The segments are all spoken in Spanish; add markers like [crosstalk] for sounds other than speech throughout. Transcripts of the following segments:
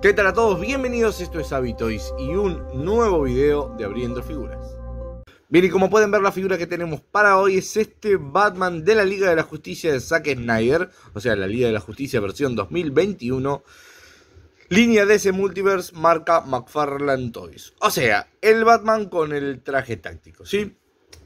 ¿Qué tal a todos? Bienvenidos, esto es Habitoys y un nuevo video de Abriendo Figuras. Bien, y como pueden ver la figura que tenemos para hoy es este Batman de la Liga de la Justicia de Zack Snyder, o sea, la Liga de la Justicia versión 2021, línea DC Multiverse, marca McFarland Toys. O sea, el Batman con el traje táctico, ¿sí?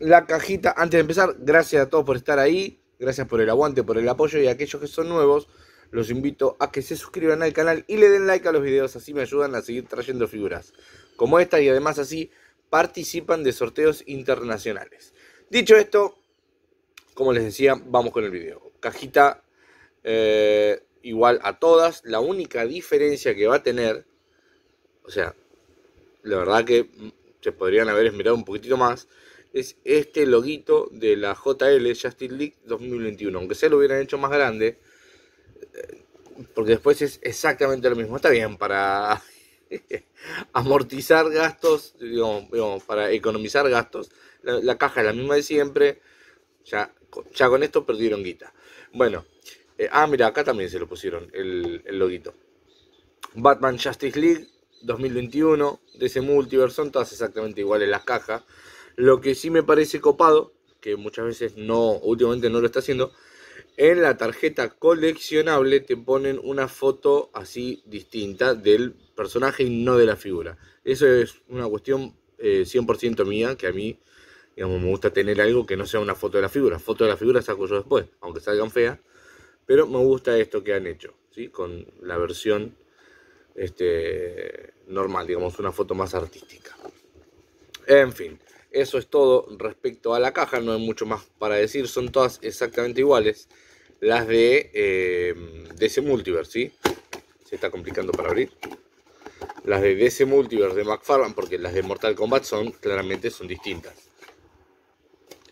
La cajita, antes de empezar, gracias a todos por estar ahí, gracias por el aguante, por el apoyo y a aquellos que son nuevos, los invito a que se suscriban al canal y le den like a los videos, así me ayudan a seguir trayendo figuras como esta y además así participan de sorteos internacionales. Dicho esto, como les decía, vamos con el video. Cajita eh, igual a todas, la única diferencia que va a tener, o sea, la verdad que se podrían haber esmerado un poquitito más, es este loguito de la JL Justin League 2021. Aunque se lo hubieran hecho más grande, porque después es exactamente lo mismo. Está bien, para [laughs] amortizar gastos, digamos, para economizar gastos, la, caja es la misma de siempre, ya, ya con esto perdieron guita. Bueno, eh, ah, mira, acá también se lo pusieron el, el Batman Justice League 2021, de ese multiverso, son todas exactamente iguales las cajas. Lo que sí me parece copado, que muchas veces no, últimamente no lo está haciendo, en la tarjeta coleccionable te ponen una foto así distinta del personaje y no de la figura. Eso es una cuestión 100% eh, mía, que a mí me gusta tener algo que no sea una foto de la figura. Foto de la figura saco yo después, aunque salgan feas. Pero me gusta esto que han hecho, ¿sí? con la versión este, normal, digamos, una foto más artística. En fin. Eso es todo respecto a la caja, no hay mucho más para decir, son todas exactamente iguales las de, eh, DC Multiverse, ¿sí? Se está complicando para abrir. Las de DC Multiverse de McFarlane, porque las de Mortal Kombat son claramente son distintas.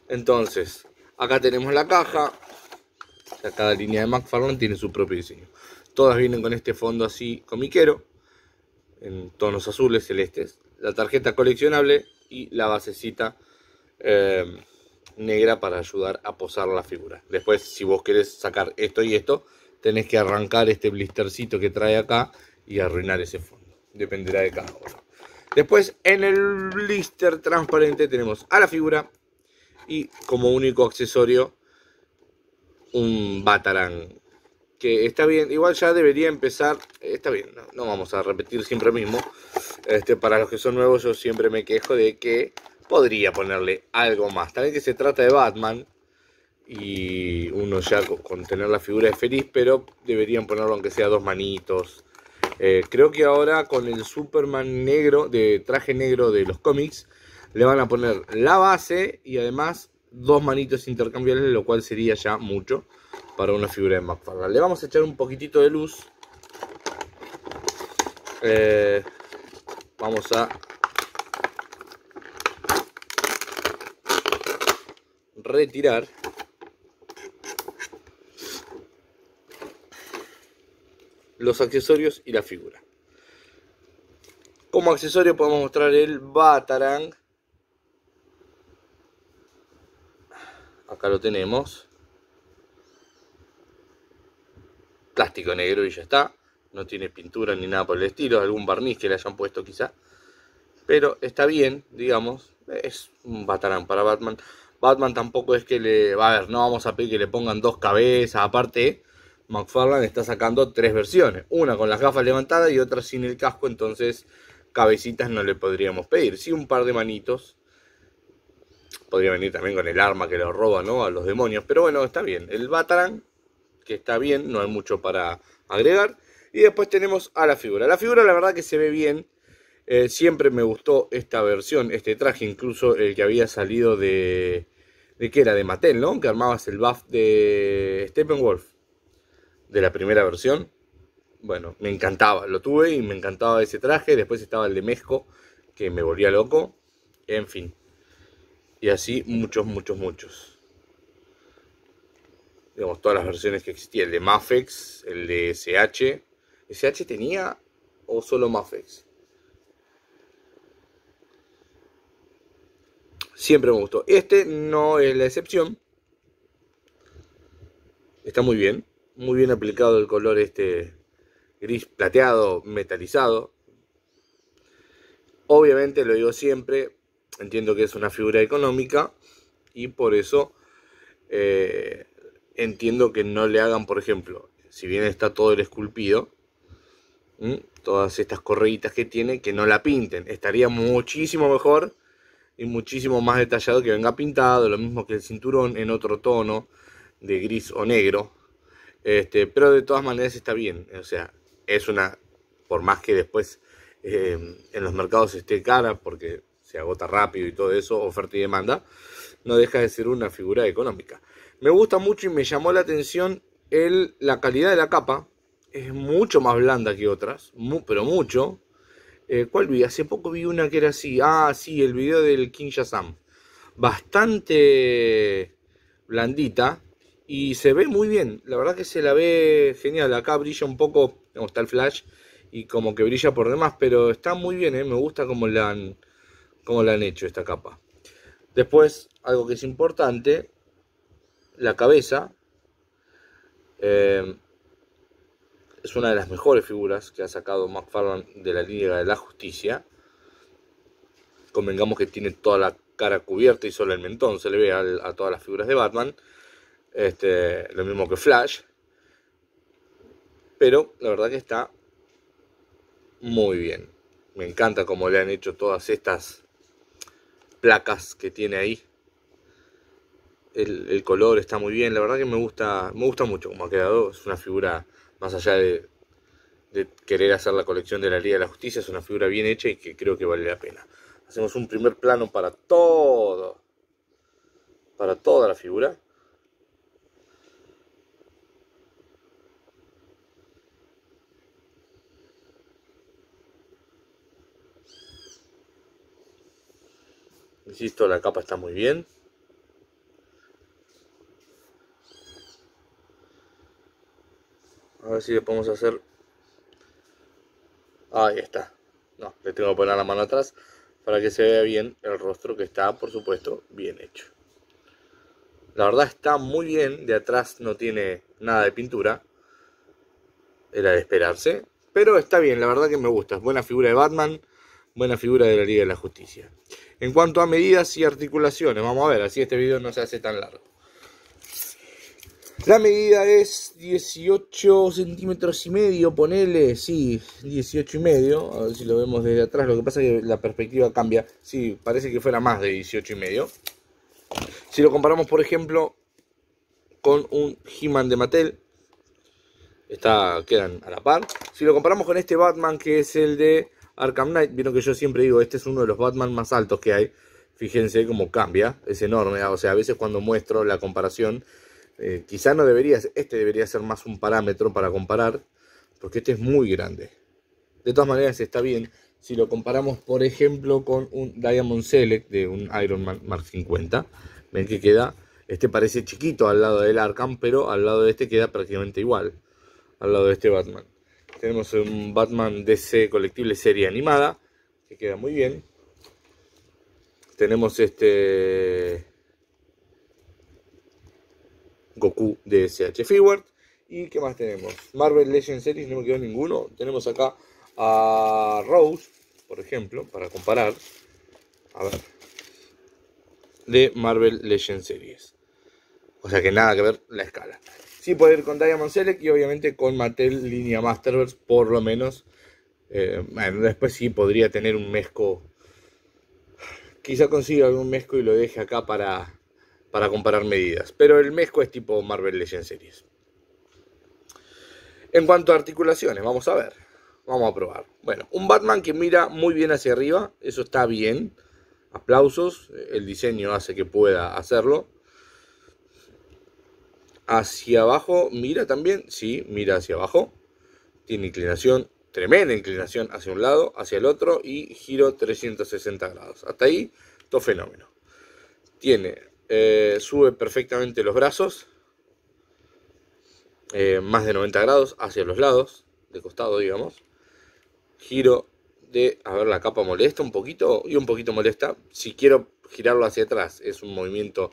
Entonces, acá tenemos la caja. cada línea de McFarlane tiene su propio diseño. Todas vienen con este fondo así comiquero, en tonos azules, celestes. La tarjeta coleccionable y la basecita eh, negra para ayudar a posar la figura. Después, si vos querés sacar esto y esto, tenés que arrancar este blistercito que trae acá y arruinar ese fondo. Dependerá de cada uno. Después, en el blister transparente tenemos a la figura y como único accesorio un batarán que está bien, igual ya debería empezar, eh, está bien, no, vamos a repetir siempre mismo, este, para los que son nuevos yo siempre me quejo de que podría ponerle algo más, también que se trata de Batman y uno ya con tener la figura de feliz, pero deberían ponerlo aunque sea dos manitos. Eh, creo que ahora con el Superman negro, de traje negro de los cómics, le van a poner la base y además dos manitos intercambiables, lo cual sería ya mucho para una figura de McFarlane. Le vamos a echar un poquitito de luz. Eh, vamos a retirar los accesorios y la figura. Como accesorio podemos mostrar el Batarang. Acá lo tenemos. plástico negro y ya está. No tiene pintura ni nada por el estilo, algún barniz que le hayan puesto quizá. Pero está bien, digamos, es un batarán para Batman. Batman tampoco es que le... Va a ver, no vamos a pedir que le pongan dos cabezas. Aparte, McFarlane está sacando tres versiones. Una con las gafas levantadas y otra sin el casco. Entonces, cabecitas no le podríamos pedir. Sí, un par de manitos. Podría venir también con el arma que lo roba, ¿no? A los demonios. Pero bueno, está bien. El Batarang que está bien, no hay mucho para agregar. Y después tenemos a la figura. La figura la verdad que se ve bien. Eh, siempre me gustó esta versión, este traje, incluso el que había salido de... ¿De que era? De Mattel, ¿no? Que armabas el buff de Steppenwolf. De la primera versión. Bueno, me encantaba. Lo tuve y me encantaba ese traje. Después estaba el de Mezco, que me volvía loco. En fin. Y así muchos, muchos, muchos digamos, todas las versiones que existían, el de Mafex, el de SH. ¿SH tenía o solo Mafex? Siempre me gustó. Este no es la excepción. Está muy bien. Muy bien aplicado el color este gris plateado, metalizado. Obviamente, lo digo siempre, entiendo que es una figura económica y por eso eh, entiendo que no le hagan, por ejemplo, si bien está todo el esculpido, todas estas correitas que tiene, que no la pinten. Estaría muchísimo mejor y muchísimo más detallado que venga pintado, lo mismo que el cinturón en otro tono de gris o negro. Este, pero de todas maneras está bien, o sea, es una, por más que después eh, en los mercados esté cara porque se agota rápido y todo eso, oferta y demanda, no deja de ser una figura económica. Me gusta mucho y me llamó la atención el, la calidad de la capa. Es mucho más blanda que otras, pero mucho. Eh, ¿Cuál vi? Hace poco vi una que era así. Ah, sí, el video del King Shazam. Bastante blandita y se ve muy bien. La verdad que se la ve genial. Acá brilla un poco, como está el flash y como que brilla por demás, pero está muy bien, eh. me gusta cómo la como la han hecho esta capa. Después, algo que es importante, la cabeza eh, es una de las mejores figuras que ha sacado McFarlane de la Liga de la Justicia. Convengamos que tiene toda la cara cubierta y solo el mentón se le ve a, todas las figuras de Batman. Este, lo mismo que Flash. Pero la verdad que está muy bien. Me encanta cómo le han hecho todas estas placas que tiene ahí. El, color está muy bien, la verdad que me gusta, me gusta mucho como ha quedado, es una figura más allá de, de querer hacer la colección de la Liga de la Justicia, es una figura bien hecha y que creo que vale la pena. Hacemos un primer plano para todo, para toda la figura. Insisto, la capa está muy bien. A ver si le podemos hacer... Ahí está. No, le tengo que poner la mano atrás para que se vea bien el rostro que está, por supuesto, bien hecho. La verdad está muy bien, de atrás no tiene nada de pintura. Era de esperarse, pero está bien, la verdad que me gusta. Buena figura de Batman, buena figura de la Liga de la Justicia en cuanto a medidas y articulaciones. Vamos a ver, así este video no se hace tan largo. La medida es 18 centímetros y medio, ponele, sí, 18 y medio, a ver si lo vemos desde atrás, lo que pasa es que la perspectiva cambia, sí, parece que fuera más de 18 y medio. Si lo comparamos, por ejemplo, con un he de Mattel, está, quedan a la par. Si lo comparamos con este Batman, que es el de Arkham Knight, vieron que yo siempre digo, este es uno de los Batman más altos que hay. Fíjense cómo cambia, es enorme. O sea, a veces cuando muestro la comparación, eh, quizá no debería, este debería ser más un parámetro para comparar, porque este es muy grande. De todas maneras está bien si lo comparamos, por ejemplo, con un Diamond Select de un Iron Man Mark 50. Ven que queda, este parece chiquito al lado del Arkham, pero al lado de este queda prácticamente igual, al lado de este Batman. Tenemos un Batman DC colectible serie animada, que queda muy bien. Tenemos este Goku de SH ¿Y qué más tenemos? Marvel Legends Series, no me quedó ninguno. Tenemos acá a Rose, por ejemplo, para comparar. A ver. De Marvel Legends Series. O sea que nada que ver la escala poder ir con Diamond Select y obviamente con Mattel Línea Masterverse, por lo menos. Eh, después sí podría tener un mezco. Quizá consiga algún mezco y lo deje acá para, para comparar medidas. Pero el mezco es tipo Marvel Legends Series. En cuanto a articulaciones, vamos a ver. Vamos a probar. Bueno, un Batman que mira muy bien hacia arriba. Eso está bien. Aplausos. El diseño hace que pueda hacerlo hacia abajo, mira también, sí, mira hacia abajo, tiene inclinación, tremenda inclinación hacia un lado, hacia el otro y giro 360 grados. Hasta ahí, todo fenómeno. Tiene, eh, sube perfectamente los brazos, eh, más de 90 grados hacia los lados, de costado, digamos. Giro de, a ver, la capa molesta un poquito y un poquito molesta. Si quiero girarlo hacia atrás, es un movimiento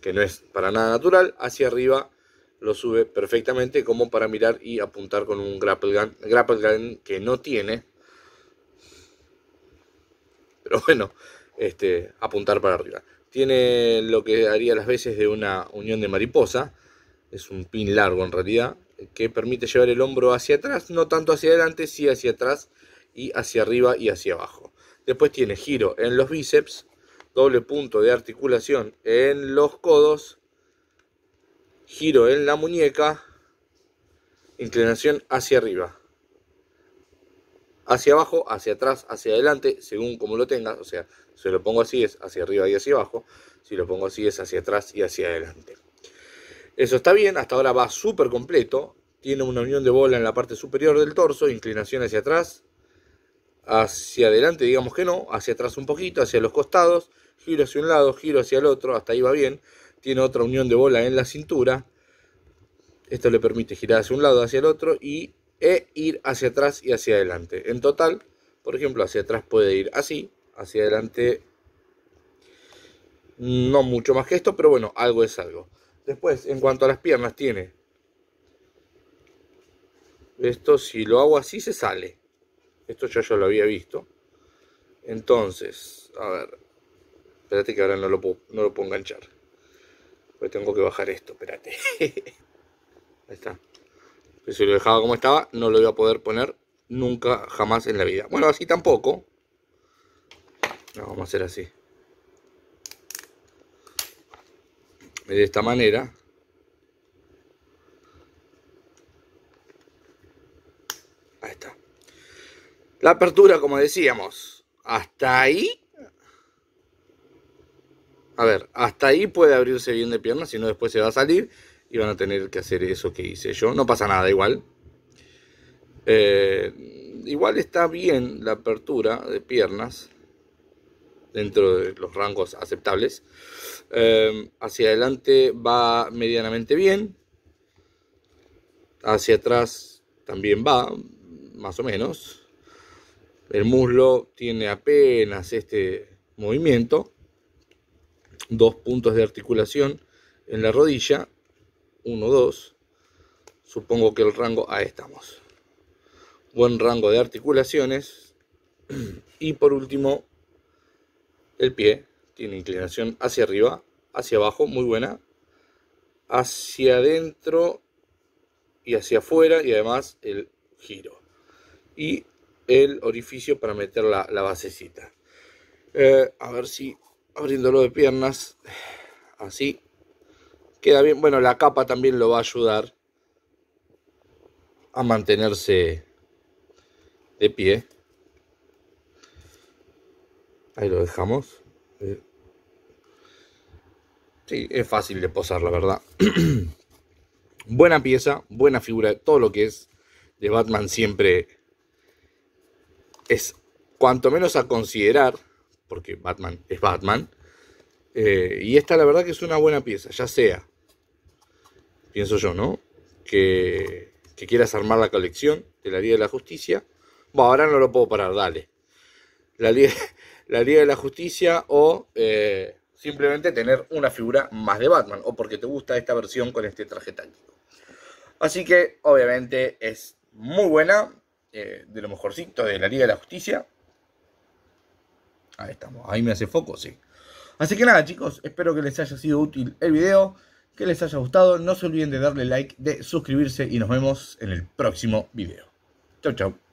que no es para nada natural, hacia arriba lo sube perfectamente como para mirar y apuntar con un grapple gun, grapple gun que no tiene. Pero bueno, este, apuntar para arriba. Tiene lo que haría las veces de una unión de mariposa. Es un pin largo en realidad. Que permite llevar el hombro hacia atrás. No tanto hacia adelante, sí hacia atrás. Y hacia arriba y hacia abajo. Después tiene giro en los bíceps. Doble punto de articulación en los codos giro en la muñeca, inclinación hacia arriba, hacia abajo, hacia atrás, hacia adelante, según como lo tengas, o sea, si lo pongo así es hacia arriba y hacia abajo, si lo pongo así es hacia atrás y hacia adelante. Eso está bien, hasta ahora va súper completo, tiene una unión de bola en la parte superior del torso, inclinación hacia atrás, hacia adelante digamos que no, hacia atrás un poquito, hacia los costados, giro hacia un lado, giro hacia el otro, hasta ahí va bien tiene otra unión de bola en la cintura. Esto le permite girar hacia un lado, hacia el otro y e ir hacia atrás y hacia adelante. En total, por ejemplo, hacia atrás puede ir así, hacia adelante no mucho más que esto, pero bueno, algo es algo. Después, en cuanto a las piernas, tiene esto si lo hago así se sale. Esto ya yo lo había visto. Entonces, a ver, espérate que ahora no lo no lo puedo enganchar tengo que bajar esto, espérate. [laughs] Ahí está. si lo dejaba como estaba, no lo iba a poder poner nunca, jamás en la vida. Bueno, así tampoco. vamos a hacer así. De esta manera. Ahí está. La apertura, como decíamos. Hasta ahí a ver, hasta ahí puede abrirse bien de piernas, si no después se va a salir y van a tener que hacer eso que hice yo. No pasa nada igual. Eh, igual está bien la apertura de piernas dentro de los rangos aceptables. Eh, hacia adelante va medianamente bien. Hacia atrás también va, más o menos. El muslo tiene apenas este movimiento dos puntos de articulación en la rodilla, Uno, dos. supongo que el rango, ahí estamos, buen rango de articulaciones, y por último, el pie, tiene inclinación hacia arriba, hacia abajo, muy buena, hacia adentro y hacia afuera, y además el giro, y el orificio para meter la, basecita. Eh, a ver si abriéndolo de piernas, así, queda bien. Bueno, la capa también lo va a ayudar a mantenerse de pie. Ahí lo dejamos. Eh, sí, es fácil de posar, la verdad. [clears throat] buena pieza, buena figura. Todo lo que es de Batman siempre es cuanto menos a considerar porque Batman es Batman. Eh, y esta la verdad que es una buena pieza, ya sea, pienso yo, ¿no? Que, quieras armar la colección de la Liga de la Justicia. Bueno, ahora no lo puedo parar, dale. La Liga, [laughs] la Liga de la Justicia o eh, simplemente tener una figura más de Batman o porque te gusta esta versión con este traje táctico. Así que obviamente es muy buena, eh, de lo mejorcito de la Liga de la Justicia. Ahí estamos, ahí me hace foco, sí. Así que nada chicos, espero que les haya sido útil el video, que les haya gustado. No se olviden de darle like, de suscribirse y nos vemos en el próximo video. Chau chau.